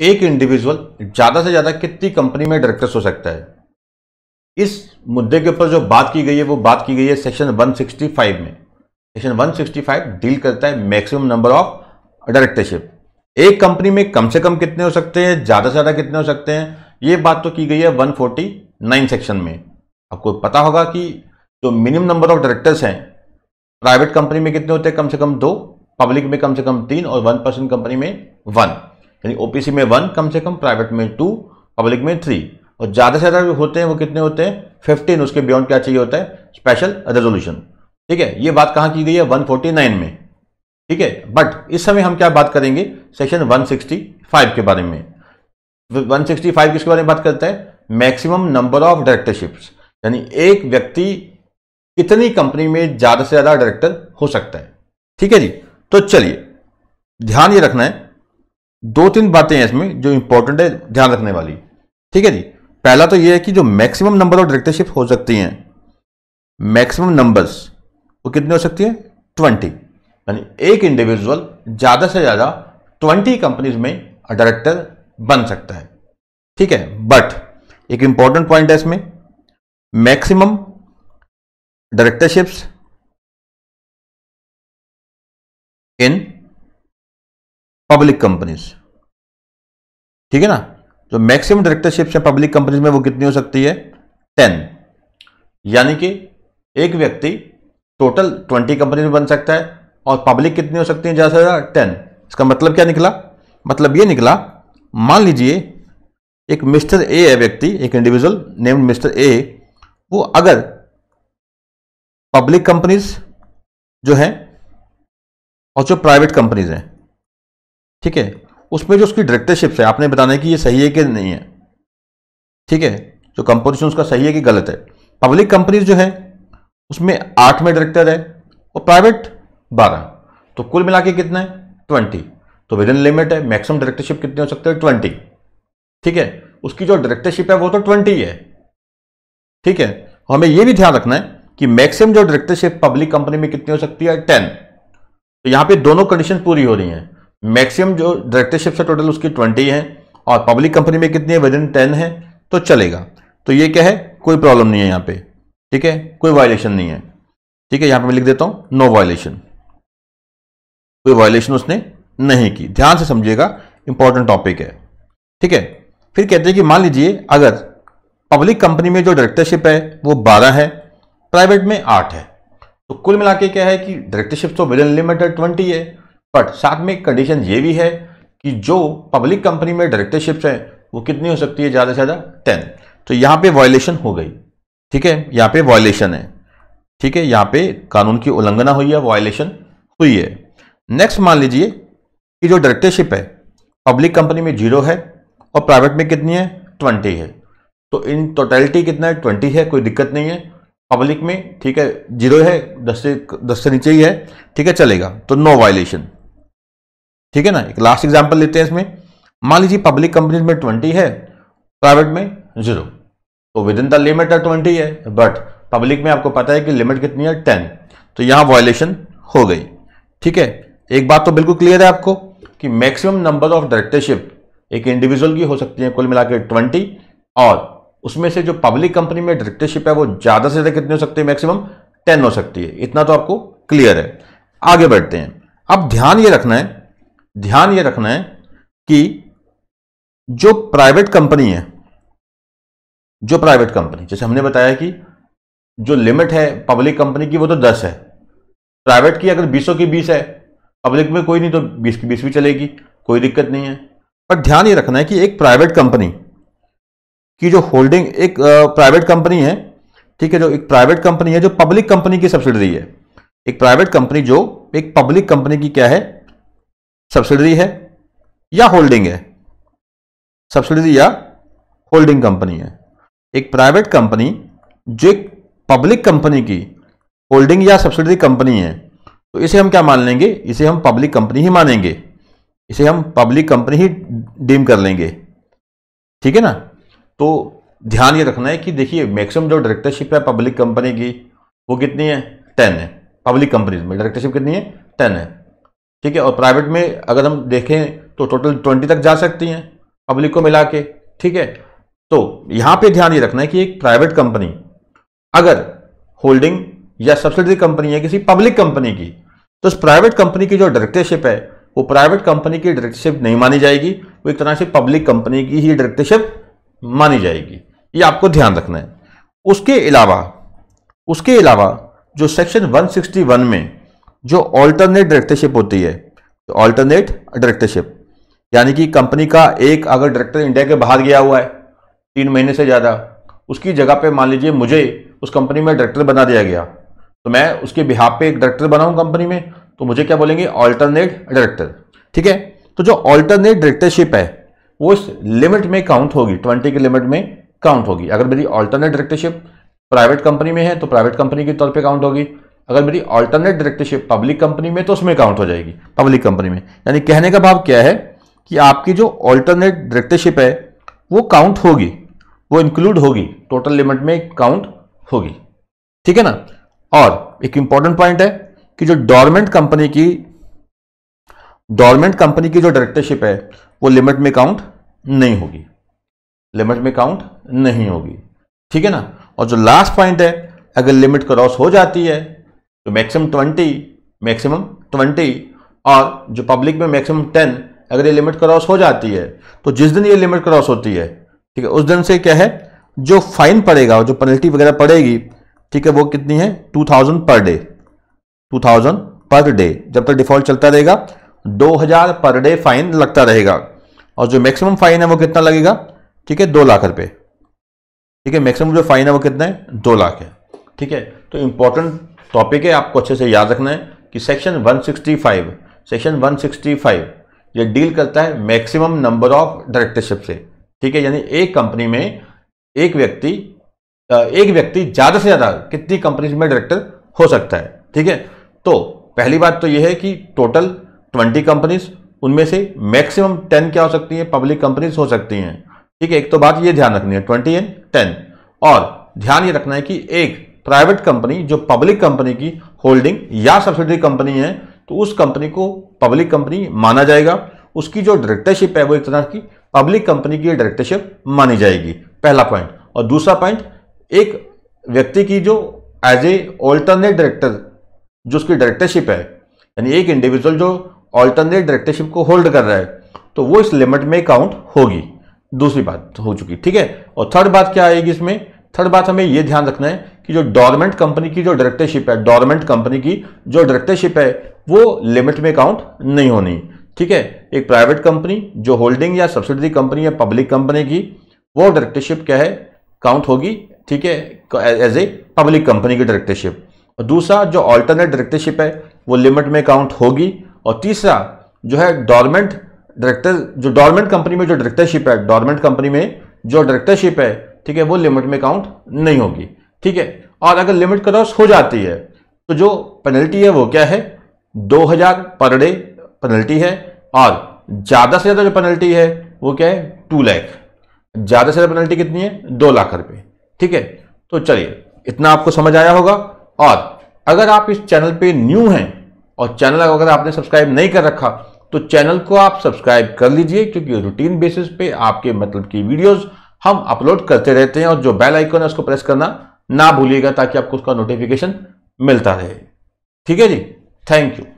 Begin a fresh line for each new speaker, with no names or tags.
एक इंडिविजुअल ज़्यादा से ज़्यादा कितनी कंपनी में डायरेक्टर्स हो सकता है इस मुद्दे के ऊपर जो बात की गई है वो बात की गई है सेक्शन 165 में सेक्शन 165 डील करता है मैक्सिमम नंबर ऑफ डायरेक्टरशिप एक कंपनी में कम से कम कितने हो सकते हैं ज़्यादा से ज़्यादा कितने हो सकते हैं ये बात तो की गई है 149 सेक्शन में आपको पता होगा कि जो मिनिमम नंबर ऑफ डायरेक्टर्स हैं प्राइवेट कंपनी में कितने होते हैं कम से कम दो पब्लिक में कम से कम तीन और वन कंपनी में वन यानी ओपीसी में वन कम से कम प्राइवेट में टू पब्लिक में थ्री और ज़्यादा से ज़्यादा जो होते हैं वो कितने होते हैं फिफ्टीन उसके बियॉन्ड क्या चाहिए होता है स्पेशल रेजोल्यूशन ठीक है ये बात कहाँ की गई है नाइन में ठीक है बट इस समय हम क्या बात करेंगे सेक्शन फाइव के बारे में फाइव तो किसके बारे में बात करता है मैक्सिमम नंबर ऑफ डायरेक्टरशिप्स यानी एक व्यक्ति कितनी कंपनी में ज़्यादा से ज़्यादा डायरेक्टर हो सकता है ठीक है जी तो चलिए ध्यान ये रखना है दो तीन बातें हैं इसमें जो इंपॉर्टेंट है ध्यान रखने वाली ठीक है जी पहला तो ये है कि जो मैक्सिमम नंबर ऑफ डायरेक्टरशिप हो सकती हैं मैक्सिमम नंबर्स वो कितनी हो सकती है ट्वेंटी यानी एक इंडिविजुअल ज़्यादा से ज़्यादा ट्वेंटी कंपनीज में डायरेक्टर बन सकता है ठीक है बट एक इंपॉर्टेंट पॉइंट है इसमें maximum directorships in public companies ठीक है ना तो मैक्सिमम डायरेक्टरशिप है पब्लिक कंपनीज में वो कितनी हो सकती है टेन यानी कि एक व्यक्ति टोटल ट्वेंटी कंपनी में बन सकता है और पब्लिक कितनी हो सकती है ज़्यादा से ज़्यादा टेन इसका मतलब क्या निकला मतलब ये निकला मान लीजिए एक मिस्टर ए है व्यक्ति एक इंडिविजुअल नेम्ड मिस्टर ए वो अगर पब्लिक कंपनीज जो हैं और जो प्राइवेट कंपनीज हैं ठीक है उसमें जो उसकी डायरेक्टरशिप्स है आपने बताना है कि ये सही है कि नहीं है ठीक है जो कंपोजिशन उसका सही है कि गलत है पब्लिक कंपनीज जो है उसमें आठ में डायरेक्टर है और प्राइवेट बारह तो कुल मिला के कितना है ट्वेंटी तो विद इन लिमिट है मैक्सिमम डायरेक्टरशिप कितने हो सकते हैं ट्वेंटी ठीक है उसकी जो डायरेक्टरशिप है वो तो ट्वेंटी है ठीक है हमें यह भी ध्यान रखना है कि मैक्सिमम जो डायरेक्टरशिप पब्लिक कंपनी में कितनी हो सकती है टेन तो यहां पे दोनों कंडीशन पूरी हो रही हैं मैक्सिमम जो डायरेक्टरशिप है टोटल उसकी ट्वेंटी है और पब्लिक कंपनी में कितनी है विद इन टेन है तो चलेगा तो ये क्या है कोई प्रॉब्लम नहीं है यहाँ पे ठीक है कोई वायलेशन नहीं है ठीक है यहाँ पे मैं लिख देता हूँ नो वायलेशन कोई वायलेशन उसने नहीं की ध्यान से समझिएगा इंपॉर्टेंट टॉपिक है ठीक है फिर कहते हैं कि मान लीजिए अगर पब्लिक कंपनी में जो डायरेक्टरशिप है वो बारह है प्राइवेट में आठ है तो कुल मिला के क्या है कि डायरेक्टरशिप तो विद इन लिमिटेड ट्वेंटी है बट साथ में एक कंडीशन ये भी है कि जो पब्लिक कंपनी में डायरेक्टरशिप्स हैं वो कितनी हो सकती है ज़्यादा से ज़्यादा टेन तो यहाँ पे वॉयलेशन हो गई ठीक है यहाँ पे वायलेशन है ठीक है यहाँ पे कानून की उल्लंघना हुई है वॉयलेशन हुई है नेक्स्ट मान लीजिए कि जो डायरेक्टरशिप है पब्लिक कंपनी में जीरो है और प्राइवेट में कितनी है ट्वेंटी है तो इन टोटलिटी कितना है ट्वेंटी है कोई दिक्कत नहीं है पब्लिक में ठीक है जीरो है दस से दस से नीचे ही है ठीक है चलेगा तो नो वायलेशन ठीक है ना एक लास्ट एग्जाम्पल लेते हैं इसमें मान लीजिए पब्लिक कंपनी में ट्वेंटी है प्राइवेट में जीरो तो विद इन द लिमिट है ट्वेंटी है बट पब्लिक में आपको पता है कि लिमिट कितनी है टेन तो यहाँ वायलेशन हो गई ठीक है एक बात तो बिल्कुल क्लियर है आपको कि मैक्सिमम नंबर ऑफ डायरेक्टरशिप एक इंडिविजुअल की हो सकती है कुल मिला के ट्वेंटी और उसमें से जो पब्लिक कंपनी में डायरेक्टरशिप है वो ज़्यादा से ज़्यादा कितनी हो सकती है मैक्सिमम टेन हो सकती है इतना तो आपको क्लियर है आगे बढ़ते हैं अब ध्यान ये रखना है ध्यान ये रखना है कि जो प्राइवेट कंपनी है जो प्राइवेट कंपनी जैसे हमने बताया कि जो लिमिट है पब्लिक कंपनी की वो तो दस है प्राइवेट की अगर बीसों की बीस है पब्लिक में कोई नहीं तो बीस की बीस भी चलेगी कोई दिक्कत नहीं है पर ध्यान ये रखना है कि एक प्राइवेट कंपनी की जो होल्डिंग एक प्राइवेट कंपनी है ठीक है जो एक प्राइवेट कंपनी है जो पब्लिक कंपनी की सब्सिडरी है एक प्राइवेट कंपनी जो एक पब्लिक कंपनी की क्या है सब्सिडरी है या होल्डिंग है सब्सिडरी या होल्डिंग कंपनी है एक प्राइवेट कंपनी जो एक पब्लिक कंपनी की होल्डिंग या सब्सिडरी कंपनी है तो इसे हम क्या मान लेंगे इसे हम पब्लिक कंपनी ही मानेंगे इसे हम पब्लिक कंपनी ही डीम कर लेंगे ठीक है ना तो ध्यान ये रखना है कि देखिए मैक्सिमम जो डायरेक्टरशिप है पब्लिक कंपनी की वो कितनी है टेन है पब्लिक कंपनीज में डायरेक्टरशिप कितनी है टेन है ठीक है और प्राइवेट में अगर हम देखें तो टोटल ट्वेंटी तक जा सकती हैं पब्लिक को मिला के ठीक है तो यहाँ पे ध्यान ये रखना है कि एक प्राइवेट कंपनी अगर होल्डिंग या सब्सिडी कंपनी है किसी पब्लिक कंपनी की तो उस प्राइवेट कंपनी की जो डायरेक्टरशिप है वो प्राइवेट कंपनी की डायरेक्टरशिप नहीं मानी जाएगी वो एक तरह से पब्लिक कंपनी की ही डायरेक्टरशिप मानी जाएगी ये आपको ध्यान रखना है उसके अलावा उसके अलावा जो सेक्शन 161 में जो ऑल्टरनेट डायरेक्टरशिप होती है तो ऑल्टरनेट डायरेक्टरशिप यानी कि कंपनी का एक अगर डायरेक्टर इंडिया के बाहर गया हुआ है तीन महीने से ज़्यादा उसकी जगह पे मान लीजिए मुझे उस कंपनी में डायरेक्टर बना दिया गया तो मैं उसके बिहाब पे एक डायरेक्टर बनाऊँ कंपनी में तो मुझे क्या बोलेंगे ऑल्टरनेट डायरेक्टर ठीक है तो जो ऑल्टरनेट डायरेक्टरशिप है वो इस लिमिट में काउंट होगी ट्वेंटी के लिमिट में काउंट होगी अगर मेरी ऑल्टरनेट डायरेक्टरशिप प्राइवेट कंपनी में है तो प्राइवेट कंपनी के तौर पर काउंट होगी अगर मेरी ऑल्टरनेट डायरेक्टरशिप पब्लिक कंपनी में तो उसमें काउंट हो जाएगी पब्लिक कंपनी में यानी कहने का भाव क्या है कि आपकी जो ऑल्टरनेट डायरेक्टरशिप है वो काउंट होगी वो इंक्लूड होगी टोटल लिमिट में काउंट होगी ठीक है ना और एक इंपॉर्टेंट पॉइंट है कि जो डॉर्मेंट कंपनी की डॉर्मेंट कंपनी की जो डायरेक्टरशिप है वो लिमिट में काउंट नहीं होगी लिमिट में काउंट नहीं होगी ठीक है ना और जो लास्ट पॉइंट है अगर लिमिट क्रॉस हो जाती है तो मैक्सिमम ट्वेंटी मैक्सिमम ट्वेंटी और जो पब्लिक में मैक्सिमम टेन अगर ये लिमिट क्रॉस हो जाती है तो जिस दिन ये लिमिट क्रॉस होती है ठीक है उस दिन से क्या है जो फाइन पड़ेगा जो पेनल्टी वगैरह पड़ेगी ठीक है वो कितनी है two thousand per day two thousand per day जब तक डिफॉल्ट चलता रहेगा दो हजार पर डे फाइन लगता रहेगा और जो मैक्सिमम फाइन है वो कितना लगेगा ठीक है दो लाख रुपए ठीक है मैक्सिमम जो फाइन है वो कितना है दो लाख है ठीक है तो इंपॉर्टेंट टॉपिक है आपको अच्छे से याद रखना है कि सेक्शन 165 सेक्शन 165 ये डील करता है मैक्सिमम नंबर ऑफ डायरेक्टरशिप से ठीक है यानी एक कंपनी में एक व्यक्ति एक व्यक्ति ज़्यादा से ज़्यादा कितनी कंपनीज में डायरेक्टर हो सकता है ठीक है तो पहली बात तो यह है कि टोटल ट्वेंटी कंपनीज उनमें से मैक्सिमम टेन क्या हो सकती हैं पब्लिक कंपनीज हो सकती हैं ठीक है एक तो बात ये ध्यान रखनी है ट्वेंटी एंड टेन और ध्यान ये रखना है कि एक प्राइवेट कंपनी जो पब्लिक कंपनी की होल्डिंग या सब्सिडरी कंपनी है तो उस कंपनी को पब्लिक कंपनी माना जाएगा उसकी जो डायरेक्टरशिप है वो एक तरह की पब्लिक कंपनी की डायरेक्टरशिप मानी जाएगी पहला पॉइंट और दूसरा पॉइंट एक व्यक्ति की जो एज ए ऑल्टरनेट डायरेक्टर जो उसकी डायरेक्टरशिप है यानी एक इंडिविजुअल जो ऑल्टरनेट डायरेक्टरशिप को होल्ड कर रहा है तो वो इस लिमिट में काउंट होगी दूसरी बात तो हो चुकी ठीक है और थर्ड बात क्या आएगी इसमें थर्ड बात हमें यह ध्यान रखना है कि जो डॉर्मेंट कंपनी की जो डायरेक्टरशिप है डॉर्मेंट कंपनी की जो डायरेक्टरशिप है वो लिमिट में काउंट नहीं होनी ठीक है एक प्राइवेट कंपनी जो होल्डिंग या सब्सिडी कंपनी या पब्लिक कंपनी की वो डायरेक्टरशिप क्या है काउंट होगी ठीक है एज ए पब्लिक कंपनी की डायरेक्टरशिप और दूसरा जो ऑल्टरनेट डायरेक्टरशिप है वो लिमिट में काउंट होगी और तीसरा जो है डॉर्मेंट डायरेक्टर जो डॉर्मेंट कंपनी में जो डायरेक्टरशिप है डॉर्मेंट कंपनी में जो डायरेक्टरशिप है ठीक है वो लिमिट में काउंट नहीं होगी ठीक है और अगर लिमिट क्रॉस हो जाती है तो जो पेनल्टी है वो क्या है 2000 पर डे पेनल्टी है और ज़्यादा से ज़्यादा जो पेनल्टी है वो क्या है टू लैख ज़्यादा से ज़्यादा पेनल्टी कितनी है दो लाख रुपये ठीक है तो चलिए इतना आपको समझ आया होगा और अगर आप इस चैनल पे न्यू हैं और चैनल अगर आपने सब्सक्राइब नहीं कर रखा तो चैनल को आप सब्सक्राइब कर लीजिए क्योंकि रूटीन बेसिस पे आपके मतलब की वीडियोस हम अपलोड करते रहते हैं और जो बेल आइकन है उसको प्रेस करना ना भूलिएगा ताकि आपको उसका नोटिफिकेशन मिलता रहे ठीक है जी थैंक यू